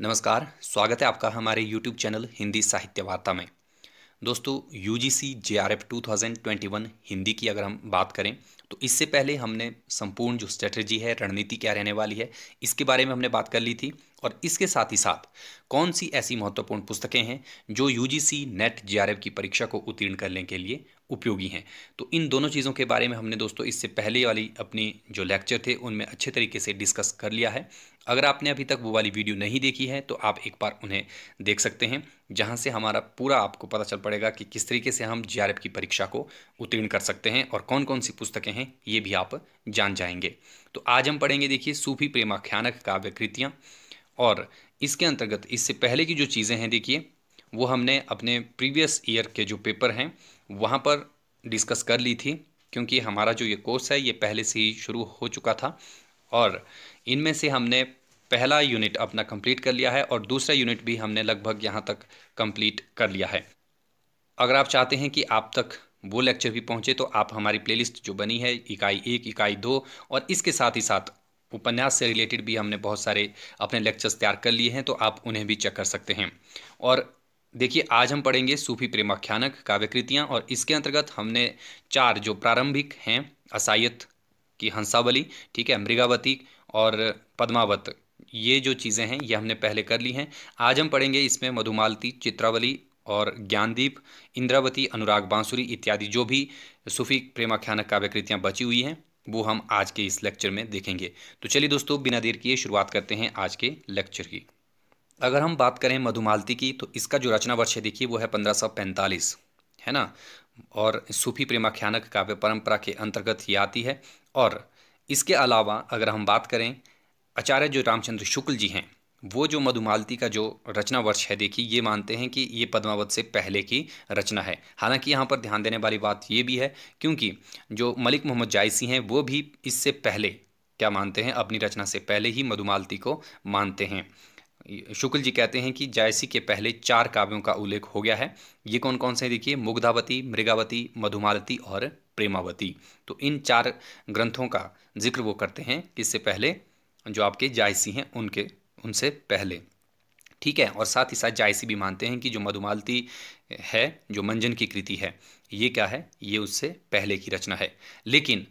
नमस्कार स्वागत है आपका हमारे YouTube चैनल हिंदी साहित्य वार्ता में दोस्तों U G C J R F two thousand twenty one Hindi की अगर हम बात करें तो इससे पहले हमने संपूर्ण जो स्ट्रेटजी है रणनीति क्या रहने वाली है इसके बारे में हमने बात कर ली थी और इसके साथ ही साथ कौन सी ऐसी महत्वपूर्ण पुस्तकें हैं जो U G C net J R F की परीक्षा को उत्तीर्ण करने के लिए उपयोगी हैं तो इन दोनों चीज़ों के बारे में हमने दोस्तों इससे पहले वाली अपनी जो लेक्चर थे उनमें अच्छे तरीके से डिस्कस कर लिया है अगर आपने अभी तक वो वाली वीडियो नहीं देखी है तो आप एक बार उन्हें देख सकते हैं जहाँ से हमारा पूरा आपको पता चल पड़ेगा कि किस तरीके से हम जे की परीक्षा को उत्तीर्ण कर सकते हैं और कौन कौन सी पुस्तकें हैं ये भी आप जान जाएंगे तो आज हम पढ़ेंगे देखिए सूफी प्रेमाख्यानक काव्य कृतियाँ और इसके अंतर्गत इससे पहले की जो चीज़ें हैं देखिए वो हमने अपने प्रीवियस ईयर के जो पेपर हैं वहाँ पर डिस्कस कर ली थी क्योंकि हमारा जो ये कोर्स है ये पहले से ही शुरू हो चुका था और इनमें से हमने पहला यूनिट अपना कंप्लीट कर लिया है और दूसरा यूनिट भी हमने लगभग यहाँ तक कंप्लीट कर लिया है अगर आप चाहते हैं कि आप तक वो लेक्चर भी पहुँचे तो आप हमारी प्लेलिस्ट जो बनी है इकाई एक इकाई दो और इसके साथ ही साथ उपन्यास से रिलेटेड भी हमने बहुत सारे अपने लेक्चर्स तैयार कर लिए हैं तो आप उन्हें भी चेक कर सकते हैं और देखिए आज हम पढ़ेंगे सूफी प्रेमाख्यानक काव्यकृतियाँ और इसके अंतर्गत हमने चार जो प्रारंभिक हैं असायत की हंसावली ठीक है मृगावती और पद्मावत ये जो चीज़ें हैं ये हमने पहले कर ली हैं आज हम पढ़ेंगे इसमें मधुमालती चित्रावली और ज्ञानदीप इंद्रावती अनुराग बांसुरी इत्यादि जो भी सूफी प्रेमाख्यानक काव्यकृतियाँ बची हुई हैं वो हम आज के इस लेक्चर में देखेंगे तो चलिए दोस्तों बिना देर किए शुरुआत करते हैं आज के लेक्चर की अगर हम बात करें मधुमालती की तो इसका जो रचना वर्ष है देखिए वो है पंद्रह है ना और सूफी प्रेमाख्यानक काव्य परंपरा के अंतर्गत ये आती है और इसके अलावा अगर हम बात करें आचार्य जो रामचंद्र शुक्ल जी हैं वो जो मधुमालती का जो रचना वर्ष है देखिए ये मानते हैं कि ये पद्मावत से पहले की रचना है हालांकि यहाँ पर ध्यान देने वाली बात ये भी है क्योंकि जो मलिक मोहम्मद जायसी हैं वो भी इससे पहले क्या मानते हैं अपनी रचना से पहले ही मधुमालती को मानते हैं शुक्ल जी कहते हैं कि जायसी के पहले चार काव्यों का उल्लेख हो गया है ये कौन कौन से देखिए मुग्धावती मृगावती मधुमालती और प्रेमावती तो इन चार ग्रंथों का जिक्र वो करते हैं इससे पहले जो आपके जायसी हैं उनके उनसे पहले ठीक है और साथ ही साथ जायसी भी मानते हैं कि जो मधुमालती है जो मंजन की कृति है ये क्या है ये उससे पहले की रचना है लेकिन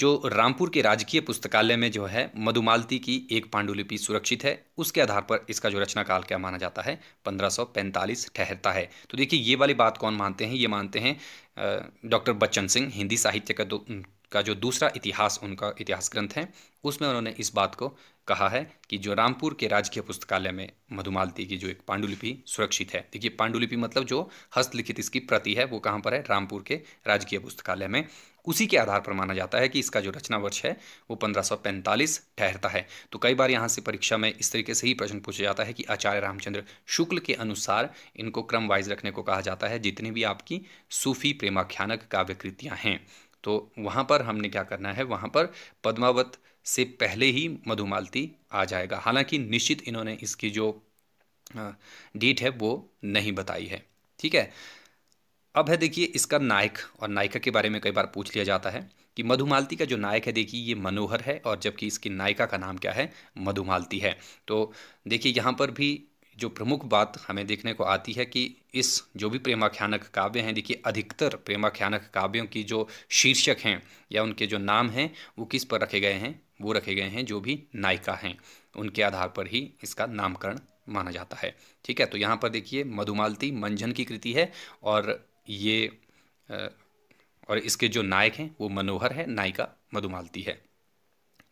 जो रामपुर के राजकीय पुस्तकालय में जो है मधुमालती की एक पांडुलिपि सुरक्षित है उसके आधार पर इसका जो रचना काल क्या माना जाता है 1545 ठहरता है तो देखिए ये वाली बात कौन मानते हैं ये मानते हैं डॉक्टर बच्चन सिंह हिंदी साहित्य का दो का जो दूसरा इतिहास उनका इतिहास ग्रंथ है उसमें उन्होंने इस बात को कहा है कि जो रामपुर के राजकीय पुस्तकालय में मधुमालती की जो एक पांडुलिपि सुरक्षित है देखिए पांडुलिपि मतलब जो हस्तलिखित इसकी प्रति है वो कहाँ पर है रामपुर के राजकीय पुस्तकालय में उसी के आधार पर माना जाता है कि इसका जो रचना वर्ष है वो 1545 ठहरता है तो कई बार यहाँ से परीक्षा में इस तरीके से ही प्रश्न पूछा जाता है कि आचार्य रामचंद्र शुक्ल के अनुसार इनको क्रम वाइज रखने को कहा जाता है जितनी भी आपकी सूफी प्रेमाख्यानक काव्य कृतियाँ हैं तो वहाँ पर हमने क्या करना है वहाँ पर पद्मावत से पहले ही मधुमालती आ जाएगा हालांकि निश्चित इन्होंने इसकी जो डेट है वो नहीं बताई है ठीक है अब है देखिए इसका नायक और नायिका के बारे में कई बार पूछ लिया जाता है कि मधुमालती का जो नायक है देखिए ये मनोहर है और जबकि इसकी नायिका का नाम क्या है मधुमालती है तो देखिए यहाँ पर भी जो प्रमुख बात हमें देखने को आती है कि इस जो भी प्रेमाख्यानक काव्य हैं देखिए अधिकतर प्रेमाख्यानक काव्यों की जो शीर्षक हैं या उनके जो नाम हैं वो किस पर रखे गए हैं वो रखे गए हैं जो भी नायिका हैं उनके आधार पर ही इसका नामकरण माना जाता है ठीक है तो यहाँ पर देखिए मधुमालती मंझन की कृति है और ये और इसके जो नायक हैं वो मनोहर है नायिका मधुमालती है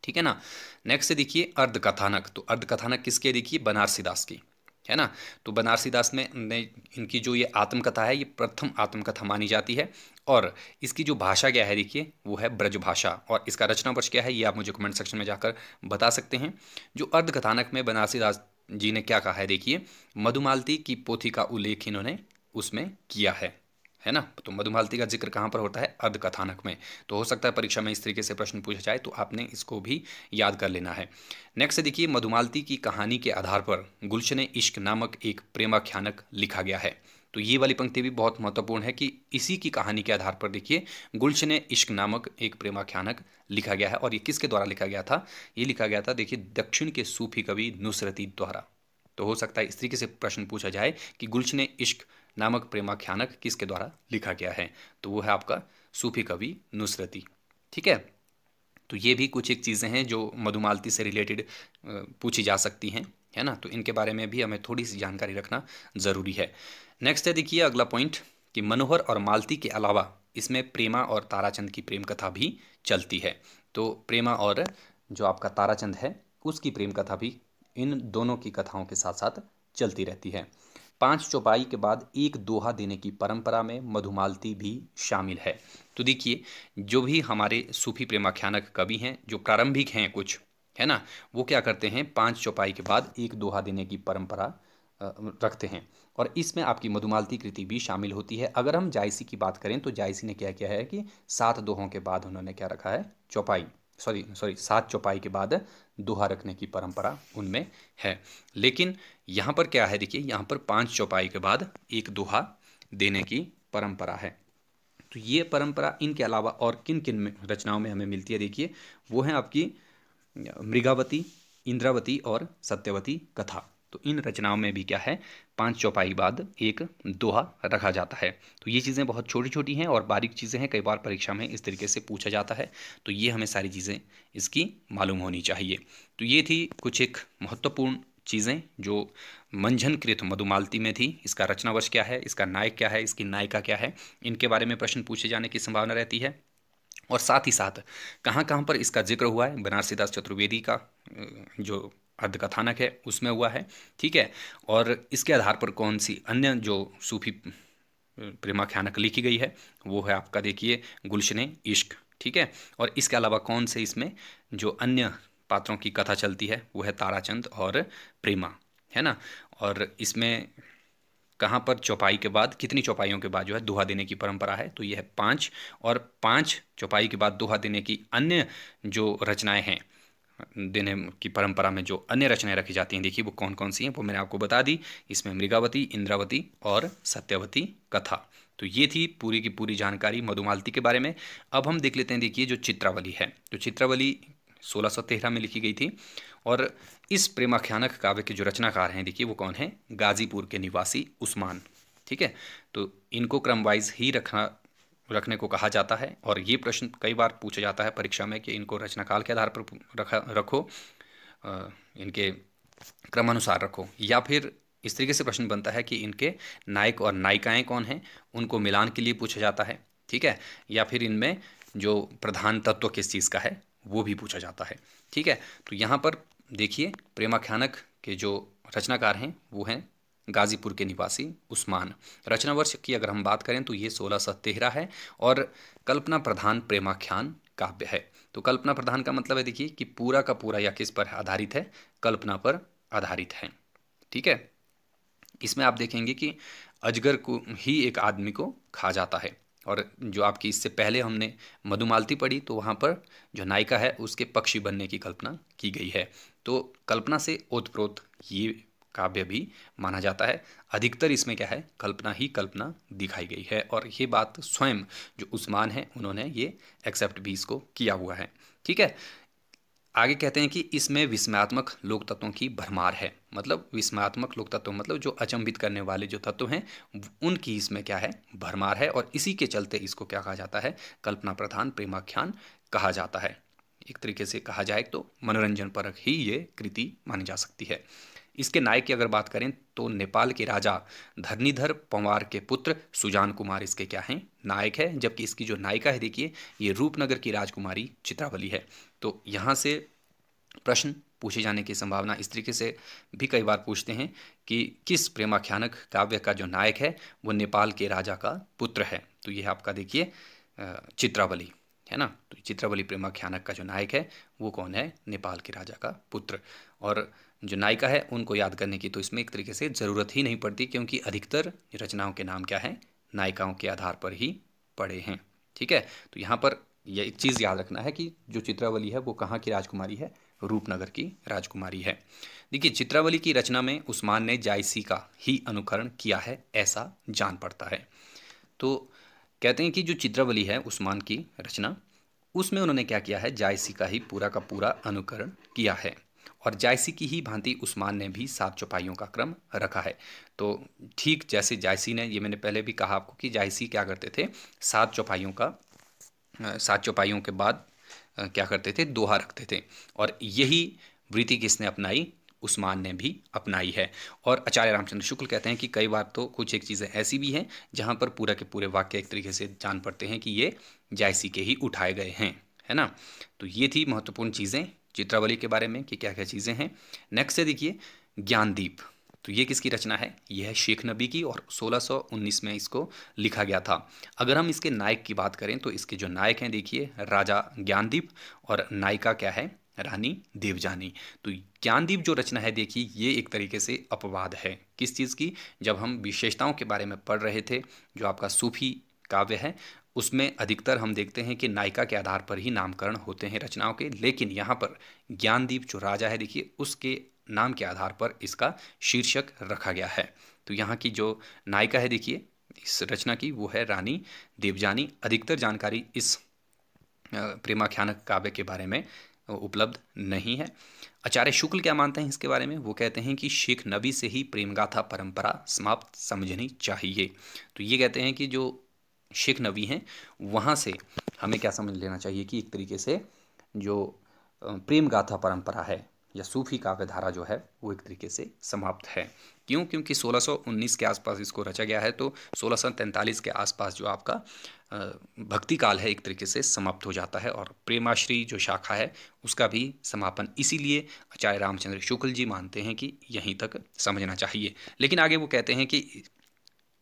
ठीक है ना नेक्स्ट देखिए अर्धकथानक तो अर्धकथानक किसके देखिए बनारसीदास की है ना तो बनारसीदास में ने इनकी जो ये आत्मकथा है ये प्रथम आत्मकथा मानी जाती है और इसकी जो भाषा क्या है देखिए वो है ब्रज भाषा और इसका रचना वर्ष क्या है ये आप मुझे कमेंट सेक्शन में जाकर बता सकते हैं जो अर्धकथानक में बनारसीदास जी ने क्या कहा है देखिए मधुमालती की पोथी का उल्लेख इन्होंने उसमें किया है है ना तो मधुमालती का जिक्र कहाँ पर होता है अर्धकथानक में तो हो सकता है परीक्षा में इस तरीके से प्रश्न पूछा जाए तो आपने इसको भी याद कर लेना है नेक्स्ट देखिए मधुमालती की कहानी के आधार पर गुलशन इश्क नामक एक प्रेमाख्यानक लिखा गया है तो ये वाली पंक्ति भी बहुत महत्वपूर्ण है कि इसी की कहानी के आधार पर देखिए गुलशन इश्क नामक एक प्रेमाख्यानक लिखा गया है और ये किसके द्वारा लिखा गया था ये लिखा गया था देखिए दक्षिण के सूफी कवि नुसरती द्वारा तो हो सकता है इस तरीके से प्रश्न पूछा जाए कि गुलशन इश्क नामक प्रेमाख्यानक किसके द्वारा लिखा गया है तो वो है आपका सूफी कवि नुसरती ठीक है तो ये भी कुछ एक चीज़ें हैं जो मधुमालती से रिलेटेड पूछी जा सकती हैं है ना तो इनके बारे में भी हमें थोड़ी सी जानकारी रखना ज़रूरी है नेक्स्ट है देखिए अगला पॉइंट कि मनोहर और मालती के अलावा इसमें प्रेमा और ताराचंद की प्रेम कथा भी चलती है तो प्रेमा और जो आपका ताराचंद है उसकी प्रेम कथा भी इन दोनों की कथाओं के साथ साथ चलती रहती है पाँच चौपाई के बाद एक दोहा देने की परंपरा में मधुमालती भी शामिल है तो देखिए जो भी हमारे सूफी प्रेमाख्यानक कवि हैं जो प्रारंभिक हैं कुछ है ना वो क्या करते हैं पाँच चौपाई के बाद एक दोहा देने की परंपरा रखते हैं और इसमें आपकी मधुमालती कृति भी शामिल होती है अगर हम जायसी की बात करें तो जायसी ने क्या किया है कि सात दोहों के बाद उन्होंने क्या रखा है चौपाई सॉरी सॉरी सात चौपाई के बाद दोहा रखने की परंपरा उनमें है लेकिन यहाँ पर क्या है देखिए यहाँ पर पाँच चौपाई के बाद एक दोहा देने की परंपरा है तो ये परंपरा इनके अलावा और किन किन में रचनाओं में हमें मिलती है देखिए वो है आपकी मृगावती इंद्रावती और सत्यवती कथा तो इन रचनाओं में भी क्या है पाँच चौपाई बाद एक दोहा रखा जाता है तो ये चीज़ें बहुत छोटी छोटी हैं और बारीक चीज़ें हैं कई बार परीक्षा में इस तरीके से पूछा जाता है तो ये हमें सारी चीज़ें इसकी मालूम होनी चाहिए तो ये थी कुछ एक महत्वपूर्ण चीज़ें जो मंझनकृत मधुमालती में थी इसका रचना वर्ष क्या है इसका नायक क्या है इसकी नायिका क्या है इनके बारे में प्रश्न पूछे जाने की संभावना रहती है और साथ ही साथ कहाँ कहाँ पर इसका जिक्र हुआ है बनारसीदास चतुर्वेदी का जो अर्धकथानक है उसमें हुआ है ठीक है और इसके आधार पर कौन सी अन्य जो सूफी प्रेमाख्यानक लिखी गई है वो है आपका देखिए गुलशन इश्क ठीक है और इसके अलावा कौन से इसमें जो अन्य पात्रों की कथा चलती है वो है ताराचंद और प्रेमा है ना और इसमें कहाँ पर चौपाई के बाद कितनी चौपाइयों के बाद जो है दोहा देने की परंपरा है तो यह है पाँच और पाँच चौपाई के बाद दोहा देने की अन्य जो रचनाएं हैं देने की परंपरा में जो अन्य रचनाएं रखी जाती हैं देखिए वो कौन कौन सी हैं वो मैंने आपको बता दी इसमें मृगावती इंद्रावती और सत्यवती कथा तो ये थी पूरी की पूरी जानकारी मधुमालती के बारे में अब हम देख लेते हैं देखिए जो चित्रावली है तो चित्रावली सोलह में लिखी गई थी और इस प्रेमाख्यानक काव्य के जो रचनाकार हैं देखिए वो कौन है गाजीपुर के निवासी उस्मान ठीक है तो इनको क्रमवाइज ही रखना रखने को कहा जाता है और ये प्रश्न कई बार पूछा जाता है परीक्षा में कि इनको रचनाकाल के आधार पर रखा रखो इनके क्रमानुसार रखो या फिर इस तरीके से प्रश्न बनता है कि इनके नायक और नायिकाएं कौन हैं उनको मिलान के लिए पूछा जाता है ठीक है या फिर इनमें जो प्रधान तत्व किस चीज़ का है वो भी पूछा जाता है ठीक है तो यहाँ पर देखिए प्रेमाख्यानक के जो रचनाकार हैं वो हैं गाजीपुर के निवासी उस्मान रचना वर्ष की अगर हम बात करें तो ये सोलह सौ तेरह है और कल्पना प्रधान प्रेमाख्यान काव्य है तो कल्पना प्रधान का मतलब है देखिए कि पूरा का पूरा या किस पर आधारित है कल्पना पर आधारित है ठीक है इसमें आप देखेंगे कि अजगर को ही एक आदमी को खा जाता है और जो आपकी इससे पहले हमने मधुमालती पढ़ी तो वहाँ पर जो नायिका है उसके पक्षी बनने की कल्पना की गई है तो कल्पना से ओतप्रोत ये काव्य भी माना जाता है अधिकतर इसमें क्या है कल्पना ही कल्पना दिखाई गई है और ये बात स्वयं जो उस्मान है उन्होंने ये एक्सेप्ट भी इसको किया हुआ है ठीक है आगे कहते हैं कि इसमें विस्मयात्मक लोक तत्वों की भरमार है मतलब विस्मयात्मक लोक तत्व मतलब जो अचंभित करने वाले जो तत्व हैं उनकी इसमें क्या है भरमार है और इसी के चलते इसको क्या कहा जाता है कल्पना प्रधान प्रेमाख्यान कहा जाता है एक तरीके से कहा जाए तो मनोरंजन परक ही ये कृति मानी जा सकती है इसके नायक की अगर बात करें तो नेपाल के राजा धरनीधर पंवार के पुत्र सुजान कुमार इसके क्या हैं नायक है जबकि इसकी जो नायिका है देखिए ये रूपनगर की राजकुमारी चित्रावली है तो यहाँ से प्रश्न पूछे जाने की संभावना इस तरीके से भी कई बार पूछते हैं कि किस प्रेमाख्यानक काव्य का जो नायक है वो नेपाल के राजा का पुत्र है तो यह आपका देखिए चित्रावली है ना तो चित्रावली प्रेमाख्यानक का जो नायक है वो कौन है नेपाल के राजा का पुत्र और जो नायिका है उनको याद करने की तो इसमें एक तरीके से ज़रूरत ही नहीं पड़ती क्योंकि अधिकतर रचनाओं के नाम क्या है नायिकाओं के आधार पर ही पड़े हैं ठीक है तो यहाँ पर यह एक चीज़ याद रखना है कि जो चित्रावली है वो कहाँ की राजकुमारी है रूपनगर की राजकुमारी है देखिए चित्रावली की रचना में उस्मान ने जायसी का ही अनुकरण किया है ऐसा जान पड़ता है तो कहते हैं कि जो चित्रावली है उस्मान की रचना उसमें उन्होंने क्या किया है जायसी का ही पूरा का पूरा अनुकरण किया है और जायसी की ही भांति उस्मान ने भी सात चौपाइयों का क्रम रखा है तो ठीक जैसे जायसी ने ये मैंने पहले भी कहा आपको कि जायसी क्या करते थे सात चौपाइयों का सात चौपाइयों के बाद क्या करते थे दोहा रखते थे और यही वृत्ति किसने अपनाई उस्मान ने भी अपनाई है और आचार्य रामचंद्र शुक्ल कहते हैं कि कई बार तो कुछ एक चीज़ें ऐसी भी हैं जहाँ पर पूरा के पूरे वाक्य एक तरीके से जान पड़ते हैं कि ये जायसी के ही उठाए गए हैं है ना तो ये थी महत्वपूर्ण चीज़ें चित्रावली के बारे में कि क्या क्या चीज़ें हैं नेक्स्ट है देखिए ज्ञानदीप तो ये किसकी रचना है यह है शेख नबी की और 1619 में इसको लिखा गया था अगर हम इसके नायक की बात करें तो इसके जो नायक हैं देखिए राजा ज्ञानदीप और नायिका क्या है रानी देवजानी तो ज्ञानदीप जो रचना है देखिए ये एक तरीके से अपवाद है किस चीज़ की जब हम विशेषताओं के बारे में पढ़ रहे थे जो आपका सूफी काव्य है उसमें अधिकतर हम देखते हैं कि नायिका के आधार पर ही नामकरण होते हैं रचनाओं के लेकिन यहाँ पर ज्ञानदीप जो राजा है देखिए उसके नाम के आधार पर इसका शीर्षक रखा गया है तो यहाँ की जो नायिका है देखिए इस रचना की वो है रानी देवजानी अधिकतर जानकारी इस प्रेमाख्यान काव्य के बारे में उपलब्ध नहीं है आचार्य शुक्ल क्या मानते हैं इसके बारे में वो कहते हैं कि शेख नबी से ही प्रेमगाथा परंपरा समाप्त समझनी चाहिए तो ये कहते हैं कि जो शेख नवी हैं वहाँ से हमें क्या समझ लेना चाहिए कि एक तरीके से जो प्रेम गाथा परंपरा है या सूफी काव्य धारा जो है वो एक तरीके से समाप्त है क्यों क्योंकि 1619 के आसपास इसको रचा गया है तो 1643 के आसपास जो आपका भक्ति काल है एक तरीके से समाप्त हो जाता है और प्रेमाश्री जो शाखा है उसका भी समापन इसीलिए आचार्य रामचंद्र शुक्ल जी मानते हैं कि यहीं तक समझना चाहिए लेकिन आगे वो कहते हैं कि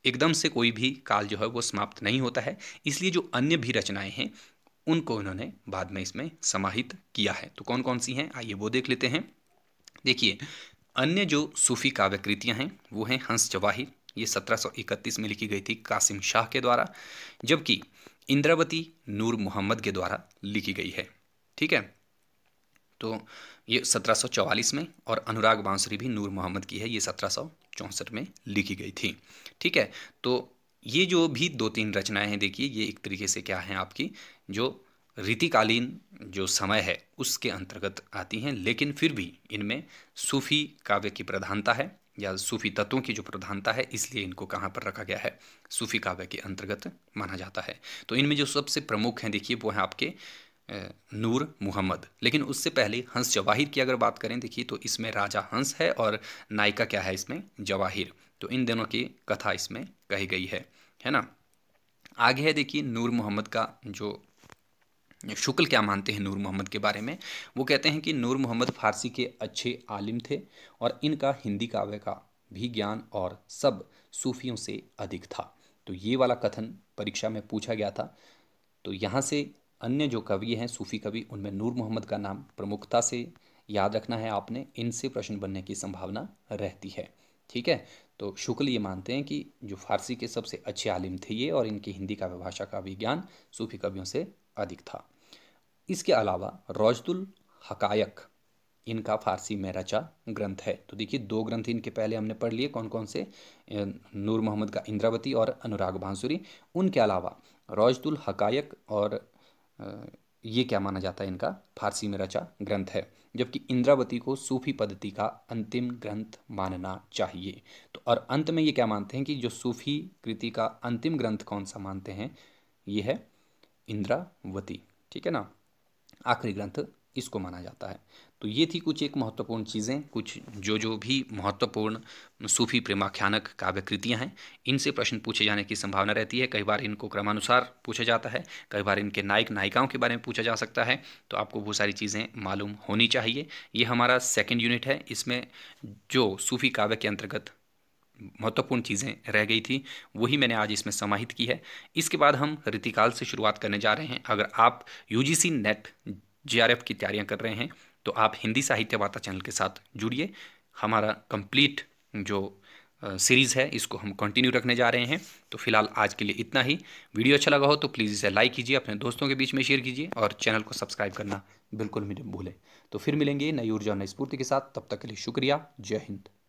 एकदम से कोई भी काल जो है वो समाप्त नहीं होता है इसलिए जो अन्य भी रचनाएं हैं उनको उन्होंने बाद में इसमें समाहित किया है तो कौन कौन सी हैं आइए वो देख लेते हैं देखिए अन्य जो सूफ़ी काव्य कृतियाँ हैं वो हैं हंस जवाहिर ये 1731 में लिखी गई थी कासिम शाह के द्वारा जबकि इंद्रावती नूर मोहम्मद के द्वारा लिखी गई है ठीक है तो ये 1744 में और अनुराग बांसुरी भी नूर मोहम्मद की है ये 1764 में लिखी गई थी ठीक है तो ये जो भी दो तीन रचनाएं हैं देखिए ये एक तरीके से क्या हैं आपकी जो रीतिकालीन जो समय है उसके अंतर्गत आती हैं लेकिन फिर भी इनमें सूफ़ी काव्य की प्रधानता है या सूफ़ी तत्वों की जो प्रधानता है इसलिए इनको कहाँ पर रखा गया है सूफ़ी काव्य के अंतर्गत माना जाता है तो इनमें जो सबसे प्रमुख हैं देखिए वो हैं आपके नूर मुहम्मद लेकिन उससे पहले हंस जवाहिर की अगर बात करें देखिए तो इसमें राजा हंस है और नायिका क्या है इसमें जवाहिर तो इन दोनों की कथा इसमें कही गई है है ना आगे है देखिए नूर मोहम्मद का जो शुक्ल क्या मानते हैं नूर मोहम्मद के बारे में वो कहते हैं कि नूर मोहम्मद फारसी के अच्छे आलिम थे और इनका हिंदी काव्य का भी ज्ञान और सब सूफियों से अधिक था तो ये वाला कथन परीक्षा में पूछा गया था तो यहाँ से अन्य जो कवि हैं सूफी कवि उनमें नूर मोहम्मद का नाम प्रमुखता से याद रखना है आपने इनसे प्रश्न बनने की संभावना रहती है ठीक है तो शुक्ल ये मानते हैं कि जो फारसी के सबसे अच्छे आलिम थे ये और इनकी हिंदी का भाषा का भी ज्ञान सूफी कवियों से अधिक था इसके अलावा रौजदुल हकायक इनका फारसी में रचा ग्रंथ है तो देखिए दो ग्रंथ इनके पहले हमने पढ़ लिए कौन कौन से नूर मोहम्मद का इंद्रावती और अनुराग बांसुरी उनके अलावा रौजदुल हकायक और ये क्या माना जाता है इनका फारसी में रचा ग्रंथ है जबकि इंद्रावती को सूफी पद्धति का अंतिम ग्रंथ मानना चाहिए तो और अंत में ये क्या मानते हैं कि जो सूफी कृति का अंतिम ग्रंथ कौन सा मानते हैं ये है इंद्रावती ठीक है ना आखिरी ग्रंथ इसको माना जाता है तो ये थी कुछ एक महत्वपूर्ण चीज़ें कुछ जो जो भी महत्वपूर्ण सूफी प्रेमाख्यानक काव्यकृतियाँ हैं इनसे प्रश्न पूछे जाने की संभावना रहती है कई बार इनको क्रमानुसार पूछा जाता है कई बार इनके नायक नायिकाओं के बारे में पूछा जा सकता है तो आपको वो सारी चीज़ें मालूम होनी चाहिए ये हमारा सेकेंड यूनिट है इसमें जो सूफी काव्य के अंतर्गत महत्वपूर्ण चीज़ें रह गई थी वही मैंने आज इसमें समाहित की है इसके बाद हम रीतिकाल से शुरुआत करने जा रहे हैं अगर आप यू नेट जीआरएफ की तैयारियां कर रहे हैं तो आप हिंदी साहित्य वार्ता चैनल के साथ जुड़िए हमारा कंप्लीट जो सीरीज़ है इसको हम कंटिन्यू रखने जा रहे हैं तो फिलहाल आज के लिए इतना ही वीडियो अच्छा लगा हो तो प्लीज़ इसे लाइक कीजिए अपने दोस्तों के बीच में शेयर कीजिए और चैनल को सब्सक्राइब करना बिल्कुल भी भूलें तो फिर मिलेंगे नई ऊर्जा नई स्फूर्ति के साथ तब तक के लिए शुक्रिया जय हिंद